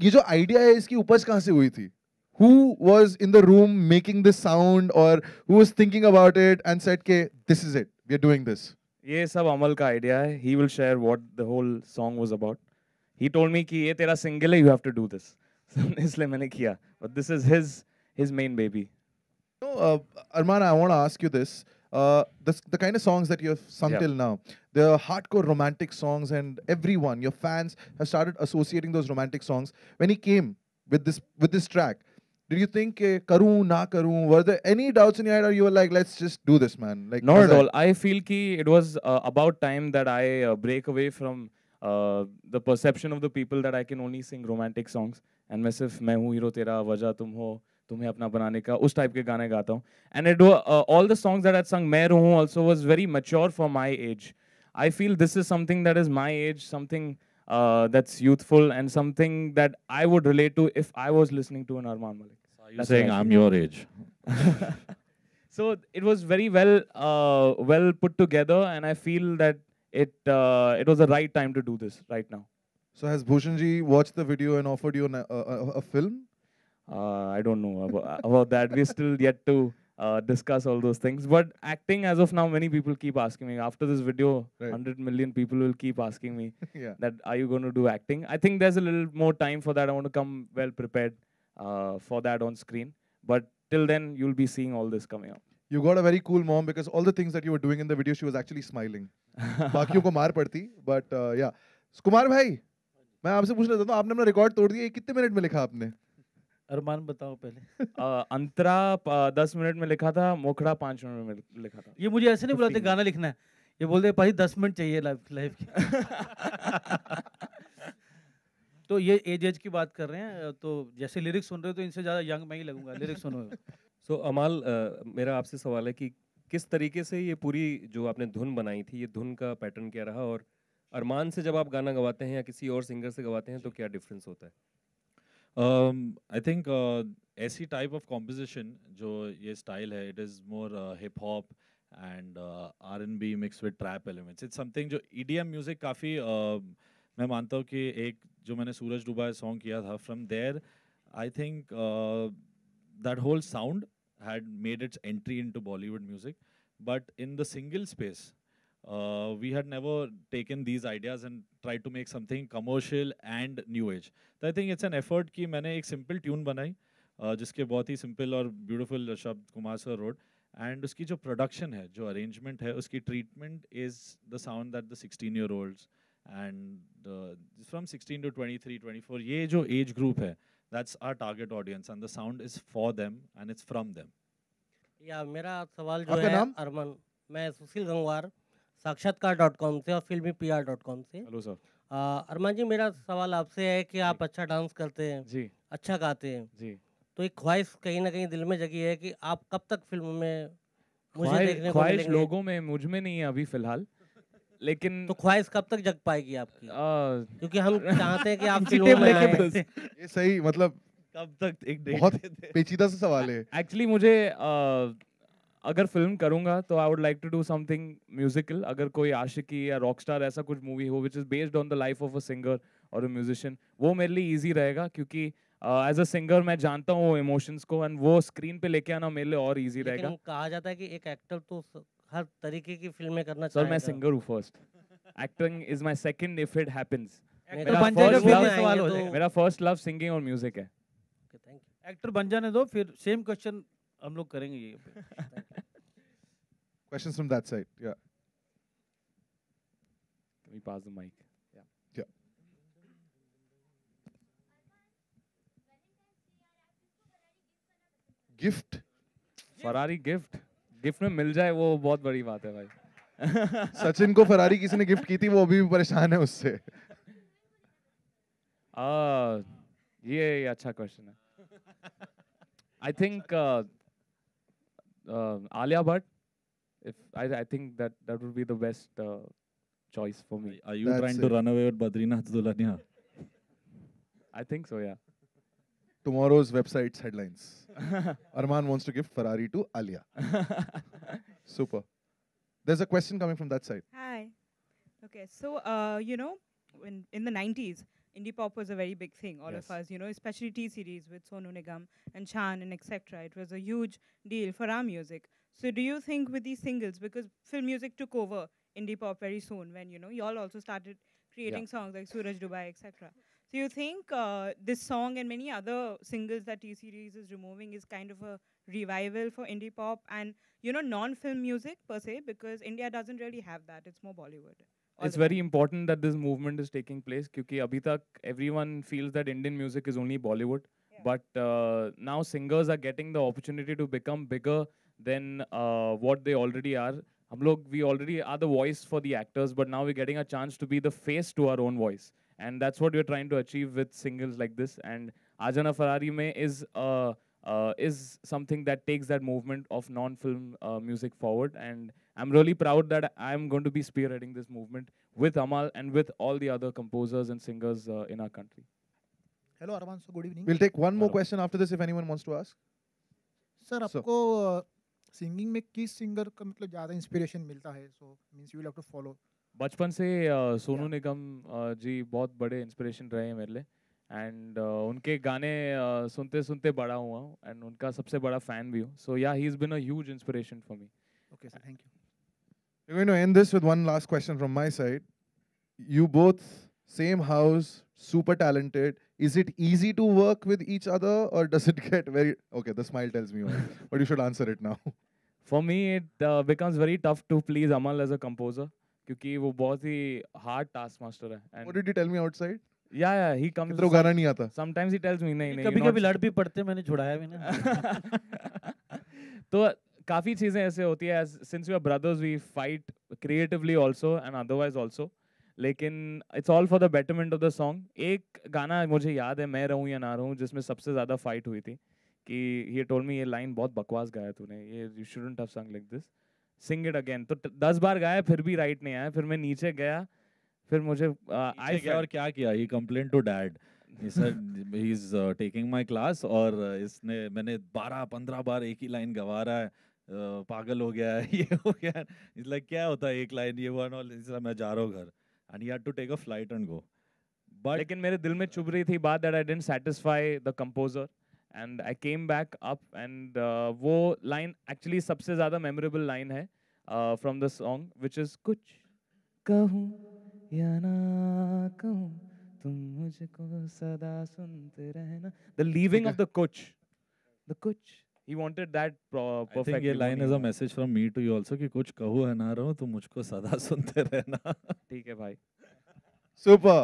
ये जो आइडिया है इसकी उपज कहां से हुई थी who was in the room making this sound और who was thinking about it and said के this is it we are doing this ये सब अमल का आइडिया है he will share what the whole song was about he told me कि ये तेरा single है you have to do this इसलिए मैंने किया but this is his his main baby no Armaan I want to ask you this Uh, the, the kind of songs that you've sung yeah. till now, the hardcore romantic songs, and everyone, your fans, have started associating those romantic songs. When he came with this with this track, did you think eh, karu na karu? Were there any doubts in your head, or you were like, let's just do this, man? Like not at all. I, feel ki it was uh, about time that I uh, break away from. Uh, the perception of the people that I can only sing romantic songs and myself, am hero तेरा वजह तुम हो तुम्हें अपना बनाने का उस type के गाने गाता हूँ and it all the songs that I sung मैं रहूँ also was very mature for my age I feel this is something that is my age something that's youthful and something that I would relate to if I was listening to an Armaan Malik so it was very well uh, well put together and i feel that it uh, it was the right time to do this right now so has bhushan ji watched the video and offered you an, uh, a, a film Uh, I don't know about, about that. We're still yet to uh, discuss all those things. But acting, as of now, many people keep asking me. After this video, right. 100 million people will keep asking me yeah. that are you going to do acting? I think there's a little more time for that. I want to come well prepared uh, for that on screen. But till then, you'll be seeing all this coming up. You got a very cool mom because all the things that you were doing in the video, she was actually smiling. बाकियों को मार but uh, yeah. Kumar bhai, I am पूछना चाहता हूँ, आपने अपना record record. How many minutes में लिखा आपने? अरमान बताओ पहले अंतरा दस मिनट में लिखा था मोखड़ा पांच मिनट में लिखा था ये मुझे ऐसे नहीं बुलाते गाना लिखना है ये बोलते भाई दस मिनट चाहिए लाइफ लाइफ तो ये एज एज की बात कर रहे हैं तो जैसे लिरिक्स सुन रहे हो तो इनसे ज़्यादा यंग मैं ही लगूंगा लिरिक्स सुनो सो सो अमाल मेरा आपसे सवाल है कि किस तरीके से ये पूरी जो आपने धुन बनाई थी ये धुन का पैटर्न क्या रहा और अरमान से जब आप गाना गवाते हैं या किसी और सिंगर से गवाते हैं तो क्या डिफरेंस होता है आई um, थिंक uh, ऐसी टाइप ऑफ कॉम्पोजिशन जो ये स्टाइल है it is more hip hop and R N B mix with trap elements it's something जो ई म्यूज़िक काफ़ी मैं मानता हूँ कि एक जो मैंने सूरज डुबा सॉन्ग किया था from there I think that whole sound had made its entry into Bollywood music but in the single space uh, we had never taken these ideas and tried to make something commercial and new age. So I think it's an effort कि मैंने एक simple tune बनाई uh, जिसके बहुत ही simple और beautiful शब्द Kumar sir road and उसकी जो प्रोडक्शन है जो अरेंजमेंट है उसकी treatment is the sound that the 16 year old and from 16 to 23 24 ये जो एज ग्रुप है that's our target audience and the sound is for them and it's from them या मेरा सवाल जो है नाम? अरमन मैं सुशील गंगवार साक्षात्कार डॉट कॉम से और Filmi P R dot com से हेलो सर अरमान जी मेरा सवाल आपसे है कि आप अच्छा डांस करते हैं जी अच्छा गाते हैं जी तो एक ख्वाहिश कहीं ना कहीं दिल में जगी है कि आप कब तक फिल्म में मुझे देखने को ख्वाहिश लोगों में मुझ में नहीं है अभी फिलहाल लेकिन तो ख्वाहिश कब तक जग पाएगी आपकी आ... क्योंकि हम चाहते हैं कि आप फिल्मों में आए ये सही मतलब कब तक एक बहुत पेचीदा सा सवाल है एक्चुअली मुझे अगर फिल्म करूंगा तो I would like to do something musical अगर कोई आशिकी या रॉकस्टार ऐसा कुछ मूवी हो which is based on the life of a singer और अ म्यूजिशियन वो मेरे लिए ईजी रहेगा क्योंकि एज अ सिंगर मैं जानता हूँ वो इमोशंस को एंड वो स्क्रीन पे लेके आना मेरे लिए और ईजी रहेगा कहा जाता है कि एक एक्टर तो हर तरीके की फिल्में करना सर मैं सिंगर हूँ first acting is my second if it happens मेरा फर्स्ट लव सिंगिंग और म्यूजिक है एक्टर बन जाने दो फिर सेम क्वेश्चन हम लोग करेंगे ये Questions from that side? Yeah. Let me pass the mic? Gift Ferrari gift gift में मिल जाए वो बहुत बड़ी बात है भाई सचिन को फरारी किसी ने गिफ्ट की थी वो अभी भी परेशान है उससे आ, ये अच्छा क्वेश्चन है I think Alia Bhatt if I, I think that that would be the best uh, choice for me. Are you That's trying to run away with Badrinath Dulania? I think so, yeah. Tomorrow's website's headlines. Arman wants to give Ferrari to Alia. Super. There's a question coming from that side. Hi. Okay, so uh, you know, in in the 90s, indie pop was a very big thing. All yes. of us, you know, especially T series with Sonu Nigam and Chan and etc. It was a huge deal for our music. So do you think with these singles, because film music took over indie pop very soon when, you know, y'all also started creating yeah. songs like Suraj Dubai, etc. So you think uh, this song and many other singles that T-Series is removing is kind of a revival for indie pop and, you know, non-film music per se, because India doesn't really have that. It's more Bollywood. It's very important that this movement is taking place because abhi everyone feels that Indian music is only Bollywood. But uh, now singers are getting the opportunity to become bigger than uh, what they already are. हम लोग we already are the voice for the actors but now we getting a chance to be the face to our own voice and that's what we are trying to achieve with singles like this and आजना Ferrari में uh, is something that takes that movement of non-film uh, music forward and I'm really proud that I'm going to be spearheading this movement with Amal and with all the other composers and singers uh, in our country. Hello, Arman. So good evening. We'll take one more Hello. question after this if anyone wants to ask. Sir, आपको singing में किस singer का मतलब ज़्यादा inspiration मिलता है so means you have to follow बचपन से सोनू निगम जी बहुत बड़े इंस्पिरेशन रहे हैं मेरे लिए एंड उनके गाने सुनते सुनते बड़ा हुआ हूँ एंड उनका सबसे बड़ा फैन भी हूँ सो या he is been a huge inspiration for me okay sir thank you We're going to end this with one last question from my side. You both same house, super talented. Is it easy to work with each other or does it get very. Okay, the smile tells me why, but you should answer it now. For me, it uh, becomes very tough to please Amal as a composer क्योंकि वो बहुत ही hard task master है and what did you tell me outside yeah, या he comes तेरे को गाना नहीं आता समटाइम्स ही टेल्स मी नहीं kabhi कभी-कभी लड़ भी पड़ते मैंने छुड़ाया भी ना तो काफी चीजें ऐसे होती है since we are brothers we fight creatively also and otherwise लेकिन it's all for the betterment of the song एक गाना मुझे याद है मैं रहूँ या ना रहूँ जिसमें सबसे ज़्यादा फाइट हुई थी कि ये टोल में ये लाइन बहुत बकवास गाया तूने ये you shouldn't have sung like this sing it again तो दस बार गाया फिर भी राइट नहीं आया फिर मैं नीचे गया फिर मुझे आई गया और क्या किया he complain to dad he is taking my class और इसने मैंने बारह पंद्रह बार एक ही लाइन गवा रहा है uh, पागल हो गया है ये हो गया इज लाइक क्या होता है एक लाइन ये वन और मैं जा रहा हूँ घर and he had to take a flight and go. But लेकिन मेरे दिल में चुभ रही थी बात that I didn't satisfy the composer and I came back up and uh, वो line actually सबसे ज़्यादा memorable line है uh, from the song which is कुछ कहूँ या ना कहूँ तुम मुझको सदा सुनते रहना the leaving of the कुछ the कुछ he wanted that perfect I think ये line is a message from me to you also कि कुछ कहूँ है ना रहो तो मुझको सदा सुनते रहना ठीक है भाई सुपर